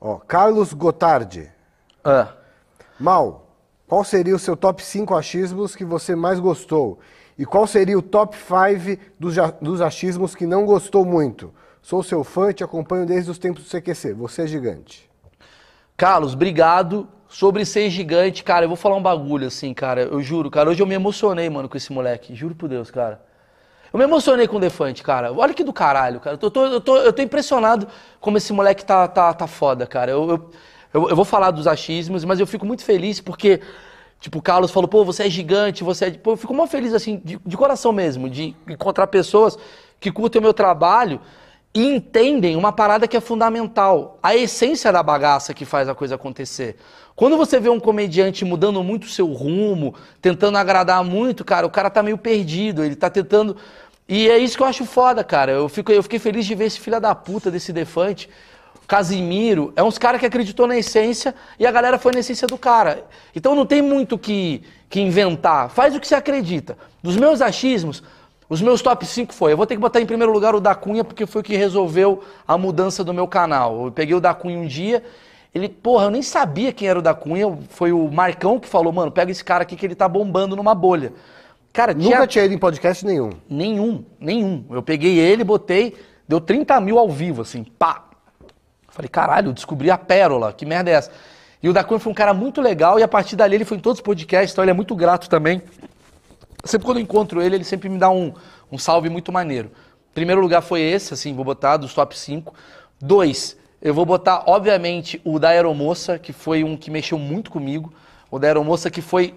Ó, Carlos Gotardi. Ah. Mal, qual seria o seu top 5 achismos que você mais gostou? E qual seria o top 5 dos, dos achismos que não gostou muito? Sou seu fã e te acompanho desde os tempos do CQC. Você é gigante. Carlos, obrigado. Sobre ser gigante, cara, eu vou falar um bagulho assim, cara. Eu juro, cara, hoje eu me emocionei, mano, com esse moleque. Juro por Deus, cara. Eu me emocionei com o Defante, cara. Olha que do caralho, cara. Eu tô, eu tô, eu tô impressionado como esse moleque tá, tá, tá foda, cara. Eu, eu, eu, vou falar dos achismos, mas eu fico muito feliz porque, tipo, o Carlos falou, pô, você é gigante, você é. Pô, eu fico muito feliz, assim, de, de coração mesmo, de encontrar pessoas que curtem o meu trabalho e entendem uma parada que é fundamental, a essência da bagaça que faz a coisa acontecer. Quando você vê um comediante mudando muito o seu rumo, tentando agradar muito, cara, o cara tá meio perdido, ele tá tentando. E é isso que eu acho foda, cara. Eu, fico, eu fiquei feliz de ver esse filho da puta desse defante. Casimiro, é uns caras que acreditou na essência e a galera foi na essência do cara. Então não tem muito que, que inventar. Faz o que você acredita. Dos meus achismos, os meus top 5 foi, eu vou ter que botar em primeiro lugar o da Cunha, porque foi o que resolveu a mudança do meu canal. Eu peguei o da Cunha um dia, ele, porra, eu nem sabia quem era o da Cunha, foi o Marcão que falou, mano, pega esse cara aqui que ele tá bombando numa bolha. Cara, Nunca tinha, tinha ido em podcast nenhum. Nenhum, nenhum. Eu peguei ele, botei, deu 30 mil ao vivo, assim, pá. Falei, caralho, descobri a pérola, que merda é essa? E o da Cunha foi um cara muito legal, e a partir dali ele foi em todos os podcasts, então ele é muito grato também sempre quando eu encontro ele, ele sempre me dá um, um salve muito maneiro. Primeiro lugar foi esse, assim, vou botar dos top 5. Dois, eu vou botar, obviamente, o da Aeromoça, que foi um que mexeu muito comigo. O da Aeromoça que foi.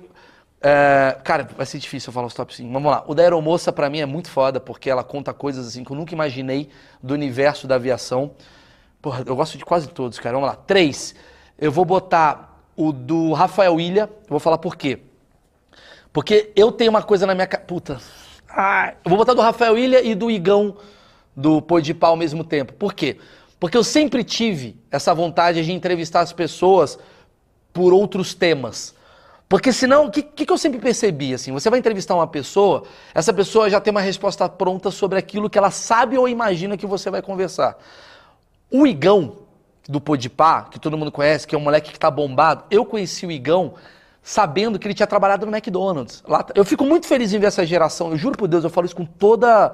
É... Cara, vai ser difícil eu falar os top 5. Vamos lá. O da Aeromoça, para mim, é muito foda, porque ela conta coisas assim que eu nunca imaginei do universo da aviação. Porra, eu gosto de quase todos, cara. Vamos lá. Três, eu vou botar o do Rafael Ilha. vou falar por quê. Porque eu tenho uma coisa na minha. Ca... Puta. eu vou botar do Rafael Ilha e do Igão do Pôr de Pau ao mesmo tempo. Por quê? Porque eu sempre tive essa vontade de entrevistar as pessoas por outros temas. Porque senão, o que, que eu sempre percebi? Assim, você vai entrevistar uma pessoa, essa pessoa já tem uma resposta pronta sobre aquilo que ela sabe ou imagina que você vai conversar. O Igão, do Podipá, que todo mundo conhece, que é um moleque que tá bombado, eu conheci o Igão sabendo que ele tinha trabalhado no McDonald's. Lá, eu fico muito feliz em ver essa geração. Eu juro por Deus, eu falo isso com toda,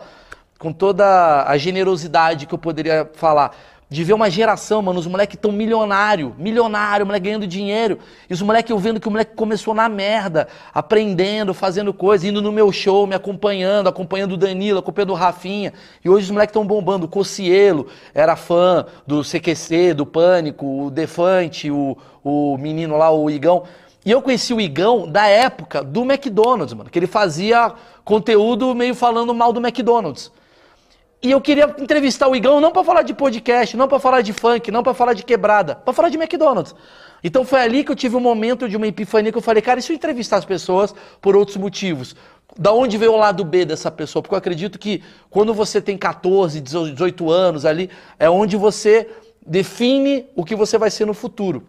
com toda a generosidade que eu poderia falar. De ver uma geração, mano, os moleques tão milionário, milionário, moleque ganhando dinheiro. E os moleques, eu vendo que o moleque começou na merda, aprendendo, fazendo coisa, indo no meu show, me acompanhando, acompanhando o Danilo, acompanhando o Rafinha. E hoje os moleques estão bombando. O Cocielo era fã do CQC, do Pânico, o Defante, o, o menino lá, o Igão. E eu conheci o Igão da época do McDonald's, mano, que ele fazia conteúdo meio falando mal do McDonald's. E eu queria entrevistar o Igão não para falar de podcast, não para falar de funk, não para falar de quebrada, para falar de McDonald's. Então foi ali que eu tive um momento de uma epifania que eu falei, cara, e se eu entrevistar as pessoas por outros motivos? Da onde veio o lado B dessa pessoa? Porque eu acredito que quando você tem 14, 18 anos ali, é onde você define o que você vai ser no futuro.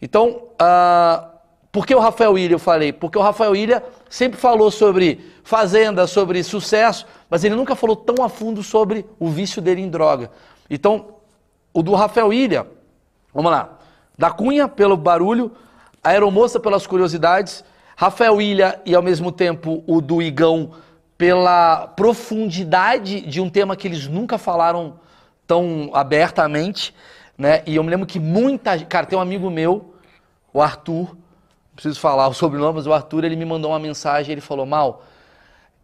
Então, uh, por que o Rafael Ilha eu falei? Porque o Rafael Ilha sempre falou sobre fazenda, sobre sucesso, mas ele nunca falou tão a fundo sobre o vício dele em droga. Então, o do Rafael Ilha vamos lá. Da Cunha, pelo barulho, a Aeromoça pelas curiosidades, Rafael Ilha e ao mesmo tempo o do Igão pela profundidade de um tema que eles nunca falaram tão abertamente, né? E eu me lembro que muita, cara, tem um amigo meu, o Arthur, preciso falar o sobrenome, mas o Arthur ele me mandou uma mensagem, ele falou: Mal,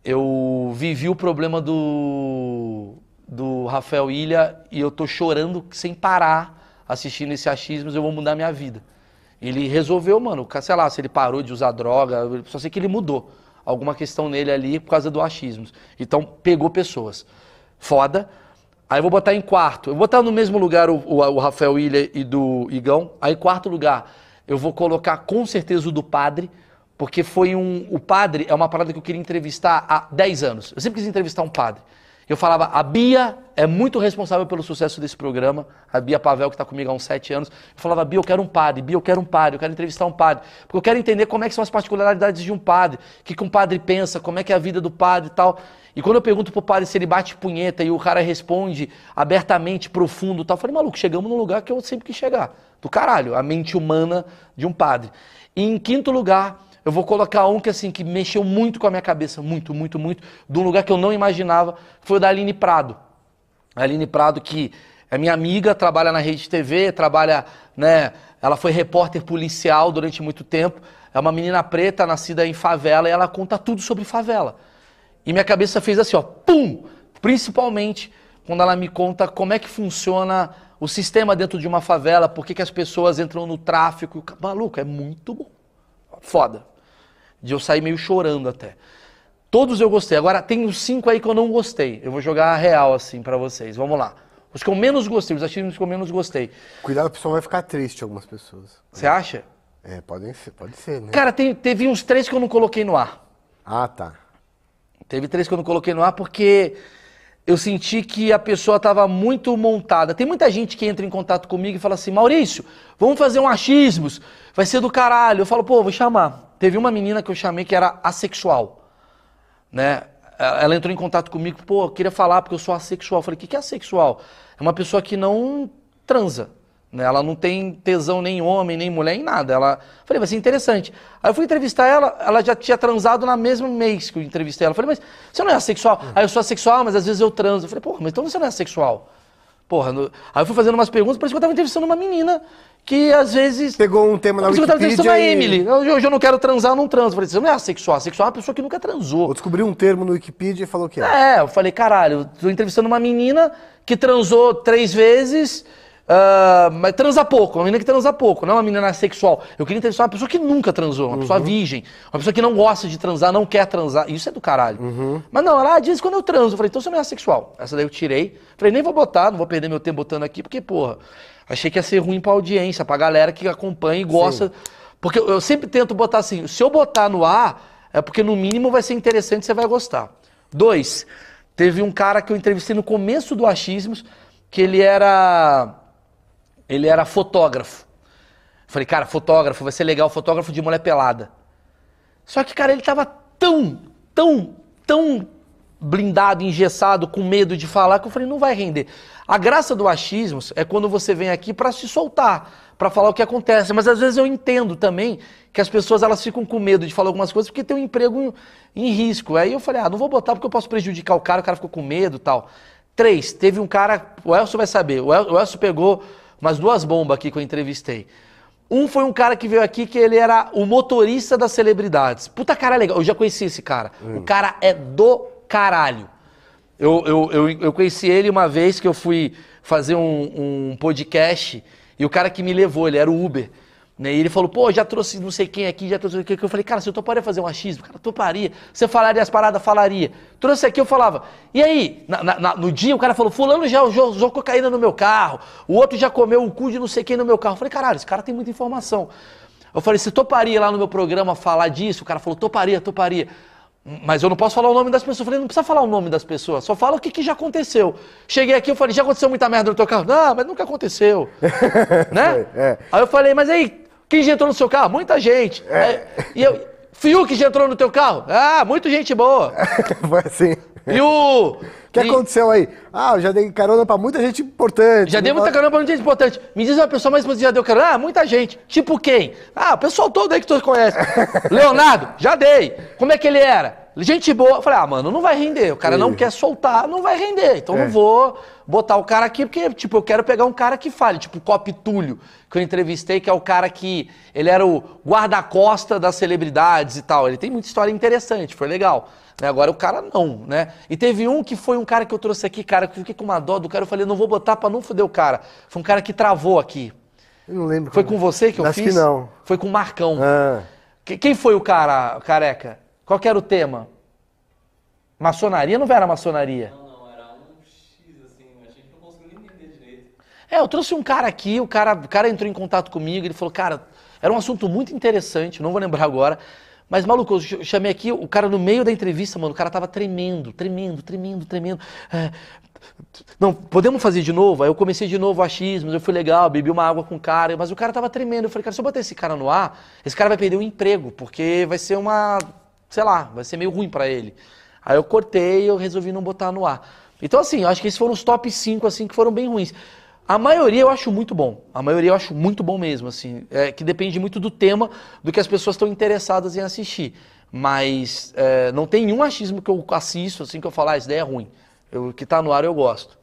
eu vivi o problema do, do Rafael Ilha e eu tô chorando sem parar assistindo esse achismos, eu vou mudar minha vida. Ele resolveu, mano, sei lá, se ele parou de usar droga, só sei que ele mudou alguma questão nele ali por causa do achismos. Então, pegou pessoas. Foda. Aí eu vou botar em quarto. Eu vou botar no mesmo lugar o, o, o Rafael Ilha e do Igão. Aí, quarto lugar, eu vou colocar com certeza o do padre, porque foi um. O padre é uma parada que eu queria entrevistar há 10 anos. Eu sempre quis entrevistar um padre. Eu falava, a Bia é muito responsável pelo sucesso desse programa, a Bia Pavel, que está comigo há uns sete anos. Eu falava, Bia, eu quero um padre, Bia, eu quero um padre, eu quero entrevistar um padre. Porque eu quero entender como é que são as particularidades de um padre, o que, que um padre pensa, como é que é a vida do padre e tal. E quando eu pergunto pro padre se ele bate punheta e o cara responde abertamente, profundo tal, eu falei, maluco, chegamos num lugar que eu sempre quis chegar. Do caralho, a mente humana de um padre. E em quinto lugar, eu vou colocar um que assim que mexeu muito com a minha cabeça, muito, muito, muito, de um lugar que eu não imaginava, foi o da Aline Prado. A Aline Prado que é minha amiga, trabalha na Rede TV, trabalha, né, ela foi repórter policial durante muito tempo. É uma menina preta, nascida em favela, e ela conta tudo sobre favela. E minha cabeça fez assim, ó, pum, principalmente quando ela me conta como é que funciona o sistema dentro de uma favela, por que, que as pessoas entram no tráfico. Maluco, é muito bom. Foda. De eu sair meio chorando até. Todos eu gostei. Agora tem uns cinco aí que eu não gostei. Eu vou jogar a real assim para vocês. Vamos lá. Os que eu menos gostei, os achismos que eu menos gostei. Cuidado, o pessoal vai ficar triste algumas pessoas. Você acha? É, podem ser, pode ser, né? Cara, tem, teve uns três que eu não coloquei no ar. Ah, tá. Teve três que eu não coloquei no ar porque eu senti que a pessoa estava muito montada. Tem muita gente que entra em contato comigo e fala assim: Maurício, vamos fazer um achismos, vai ser do caralho. Eu falo, pô, vou chamar. Teve uma menina que eu chamei que era assexual, né? É, ela entrou em contato comigo, pô, eu queria falar porque eu sou assexual. Eu falei, o que, que é assexual? É uma pessoa que não transa, né? Ela não tem tesão nem homem, nem mulher, em nada. Ela... Eu falei, vai ser interessante. Aí eu fui entrevistar ela, ela já tinha transado no mesmo mês que eu entrevistei ela. Eu falei, mas você não é assexual? Uhum. Aí eu sou assexual, mas às vezes eu transo. Eu falei, pô, mas então você não é assexual. Porra, no... aí eu fui fazendo umas perguntas, parece que eu tava entrevistando uma menina que às vezes. Pegou um tema na Wikipedia. Eu tava entrevistando e... a Emily. Hoje eu, não quero transar, não transo. Falei, isso assim, não é assexual. Assexual é uma pessoa que nunca transou. Eu descobri um termo no Wikipedia e falou que é. É, eu falei, caralho, tô entrevistando uma menina que transou três vezes ah, mas transa pouco, uma menina que transa pouco, não é uma menina sexual. Eu queria entrevistar uma pessoa que nunca transou, uma uhum. pessoa virgem, uma pessoa que não gosta de transar, não quer transar. Isso é do caralho. Uhum. Mas não, ela diz quando eu transo. Eu falei, então você não é sexual. Essa daí eu tirei. Falei, nem vou botar, não vou perder meu tempo botando aqui, porque, porra, achei que ia ser ruim pra audiência, pra galera que acompanha e gosta. Sim. Porque eu sempre tento botar assim, se eu botar no ar, é porque no mínimo vai ser interessante, você vai gostar. Dois, teve um cara que eu entrevistei no começo do Achismos, que ele era ele era fotógrafo. Falei, cara, fotógrafo, vai ser legal, fotógrafo de mulher pelada. Só que, cara, ele tava tão, tão, tão blindado, engessado, com medo de falar, que eu falei, não vai render. A graça do achismo é quando você vem aqui para se soltar, para falar o que acontece. Mas às vezes eu entendo também que as pessoas elas ficam com medo de falar algumas coisas porque tem um emprego em, em risco. Aí eu falei, ah, não vou botar porque eu posso prejudicar o cara, o cara ficou com medo tal. Três, teve um cara, o Elcio vai saber, o Elcio pegou mas duas bombas aqui que eu entrevistei. Um foi um cara que veio aqui que ele era o motorista das celebridades. Puta cara legal, eu já conheci esse cara. Hum. O cara é do caralho. Eu, eu, eu, eu, conheci ele uma vez que eu fui fazer um, um podcast e o cara que me levou, ele era o Uber. Né? E ele falou, pô, já trouxe não sei quem aqui, já trouxe o que. Eu falei, cara, se eu toparia fazer um achismo, cara, toparia. Você falaria as paradas, falaria. Trouxe aqui, eu falava. E aí, na, na, no dia, o cara falou, fulano já usou cocaína no meu carro, o outro já comeu o cu de não sei quem no meu carro. Eu falei, caralho, esse cara tem muita informação. Eu falei, você toparia lá no meu programa falar disso? O cara falou, toparia, toparia. Mas eu não posso falar o nome das pessoas. Eu falei, não precisa falar o nome das pessoas, só fala o que, que já aconteceu. Cheguei aqui, eu falei, já aconteceu muita merda no teu carro? Não, mas nunca aconteceu. né? É. Aí eu falei, mas aí, quem já entrou no seu carro? Muita gente. É. E eu, Fiuk já entrou no teu carro? Ah, muita gente boa. Foi assim. E o. O que e... aconteceu aí? Ah, eu já dei carona pra muita gente importante. Já dei muita carona pra muita gente importante. Me diz uma pessoa, mas você já deu carona? Ah, muita gente. Tipo quem? Ah, o pessoal todo aí que tu conhece. Leonardo, já dei. Como é que ele era? Gente boa, eu falei, ah, mano, não vai render. O cara não quer soltar, não vai render. Então é. não vou botar o cara aqui, porque, tipo, eu quero pegar um cara que fale, tipo o Cop Túlio, que eu entrevistei, que é o cara que. Ele era o guarda-costa das celebridades e tal. Ele tem muita história interessante, foi legal. Né? Agora o cara não, né? E teve um que foi um cara que eu trouxe aqui, cara, que eu fiquei com uma dó do cara, eu falei, não vou botar pra não foder o cara. Foi um cara que travou aqui. Eu não lembro. Foi como... com você que eu Acho fiz? Acho que não. Foi com o Marcão. Ah. Quem foi o cara, o careca? Qual que era o tema? Maçonaria não era maçonaria. Não, não, era um X, assim, gente não nem entender direito. É, eu trouxe um cara aqui, o cara, o cara entrou em contato comigo, ele falou, cara, era um assunto muito interessante, não vou lembrar agora, mas, maluco, eu chamei aqui o cara no meio da entrevista, mano. O cara tava tremendo, tremendo, tremendo, tremendo. É, não, podemos fazer de novo? Aí eu comecei de novo achismo, eu fui legal, bebi uma água com o cara, mas o cara tava tremendo. Eu falei, cara, se eu botar esse cara no ar, esse cara vai perder o emprego, porque vai ser uma sei lá, vai ser meio ruim para ele. Aí eu cortei e eu resolvi não botar no ar. Então, assim, eu acho que esses foram os top 5, assim, que foram bem ruins. A maioria eu acho muito bom. A maioria eu acho muito bom mesmo, assim. É, que depende muito do tema, do que as pessoas estão interessadas em assistir. Mas é, não tem nenhum achismo que eu assisto, assim, que eu falar, ah, essa ideia é ruim. O que está no ar eu gosto.